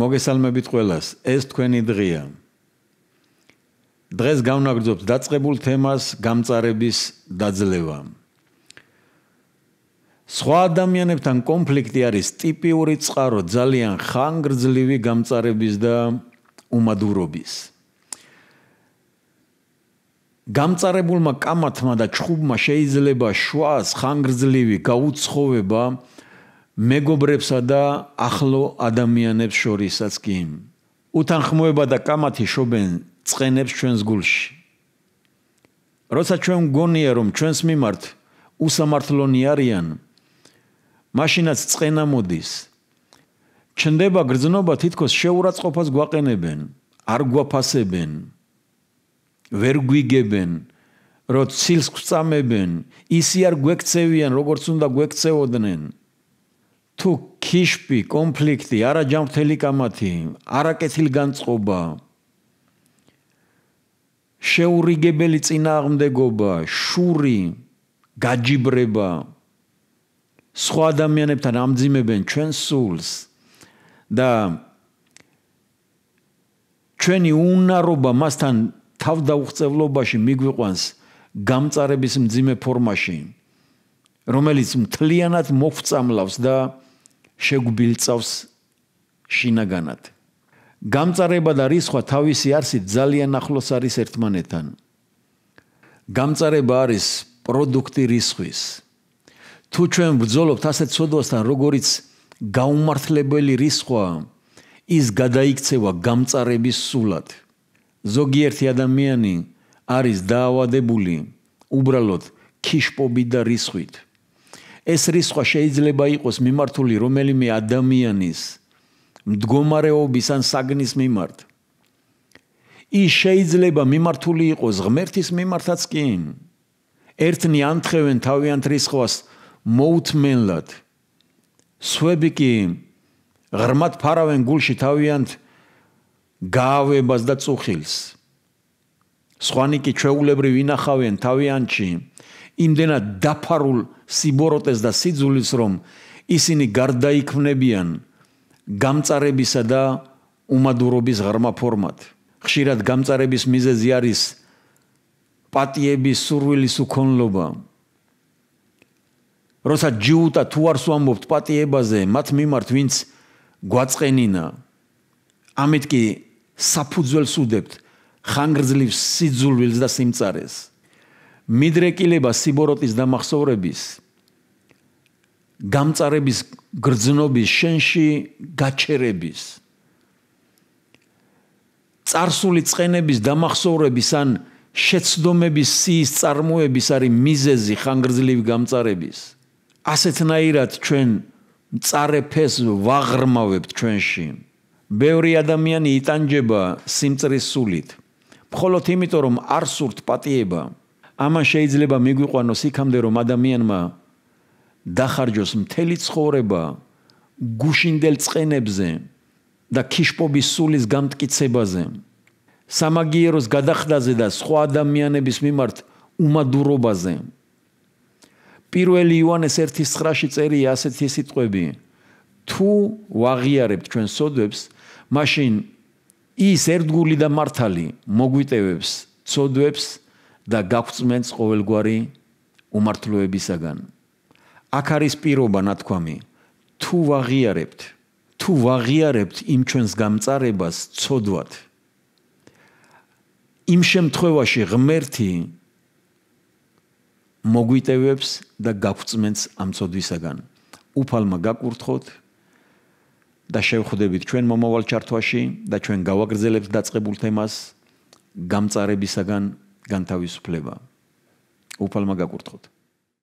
მოგესალმებით ყველას. ეს თქვენი დღეა. დღეს გავნაგრძობთ დაწყებულ თემას გამწარების დაძლევა. სხვა ადამიანებთან კონფლიქტი არის ტიპიური წყარო ძალიან ხანგრძლივი გამწარების და უმადურობის. გამწარებულმა კამათმა და ჩხუბმა შეიძლება შვას ხანგრძლივი გაუცხოვება მეგობრებსა და ახლო ადამიანებს შორისაც კი უთანხმოება და კამათი შობენ წენებს ჩვენს გულში როცა ჩვენ გონია რომ ჩვენს მიმართ უსამართლო ნიარიან მაშინაც წენა მოდის ჩნდება გრძნობა თითქოს შეურაცხყოფას გვაყენებენ არ გვაფასებენ ვერ გვიგებენ რომ ცილს გწამებენ ისე არ გვექცევიან როგორც უნდა გვექცეოდნენ თუ ქიშპი, კონფლიქტი, არაჯანმრთელი კამათი, არაკეთილგანწყობა, შეურიგებელი წინააღმდეგობა, შური, გაჯიბრება სხვა ადამიანებთან ამძიმებენ ჩვენ სულს და ჩვენი უნარობა მასთან თავდაუხწევლობაში მიგვიყვანს გამწარების მძიმე ფორმაში რომელიც მთლიანად მოგწამლავს და შეგვილწავს შინაგანად. გამწარება და რისხვა თავისი არსი ძალიან ახლოს არის ერთმანეთთან. გამწარება არის პროდუქტი რისხვის. თუ ჩვენ ბრძოლობთ ასეთ სოდოსთან, როგორც გაუმართლებელი რისხვა, ის გადაიქცევა გამწარების სულად. ზოგიერთი ადამიანი არის დაავადებული უბრალოდ ქიშპობით და რისხვით. ეს რისხვა შეიძლება იყოს მიმართული რომელიმე ადამიანის მდგომარეობის ან საგნის მიმართ. ის შეიძლება მიმართული იყოს ღმერთის მიმართაც კი. ერთნი ანთხევენ თავიანთ რისხვას მოუთმენლად. სვები კი ღრმად ფარავენ გულში თავიანთ გაავებას და წუხილს. სვანი კი ჩეულებრი ვინახავენ თავიანჩი იმდენად დაფარულ სიბოროტეს და სიძულის რომ ისინი გარდაიქმნებიან გამწარებისა და უმადურობის ღრმა ფორმად ხშირად გამწარების მიზეზი არის პატიების სურვილის უქონლობა როცა ჯიუტა თუ არს უამბობთ პატიებაზე მათ მიმართ ვინც გვაწყენინა ამით კი საფუძველს უდებთ ხანგრძლივს სიძულვილს და სიმწარეს მიდრეკილება სიბოროტის დამახსოვრების გამწარების გრძნობის შენში გაჩერების царსული წენების დამახსოვრების ან შეცდომების სიის წარმოების არის მიზეზი ხანგრძლივი გამწარების ასეთნაირად ჩვენ წარეფეს ვაღრმავებთ ჩვენში ბევრი ადამიანი იტანჯება სიმწრის სულით მხოლოდ იმიტომ რომ არ სურთ პატიება ამან შეიძლება მიგვიყვანოს იქამდე რომ ადამიანმა დახარჯოს მთელი ცხოვრება გუშინდელ წენებზე და ქიშპობის სულის გამტკიცებაზე სამაგიეროს გადახდაზე და სხვა ადამიანების მიმართ უმადურობაზე პირველი იოანეს 1:9-ში წერია ასეთი სიტყვები თუ ვაღიარებთ ჩვენ სოდებს მაშინ ის ერთგული და მართალი მოგვიტევებს ცოდვებს და გაგვწმენს ყოველგვარი უმართლოებისაგან. აქ არის პირობა ნათქვამი, თუ ვაღიარებთ, თუ ვაღიარებთ იმ ჩვენს გამწარებას ცოდვად. იმ შემთხვევაში ღმერთი მოგვიტევებს და გაგვწმენს ამ ცოდვისაგან. უფალმა გაკურთხოთ და შევხვდებით ჩვენ მომავალ ჩარტვაში და ჩვენ გავაგრძელებთ დაწყებულ თემას გამწარებისაგან განთავისუფლება. უფალმა გაკურთხოთ.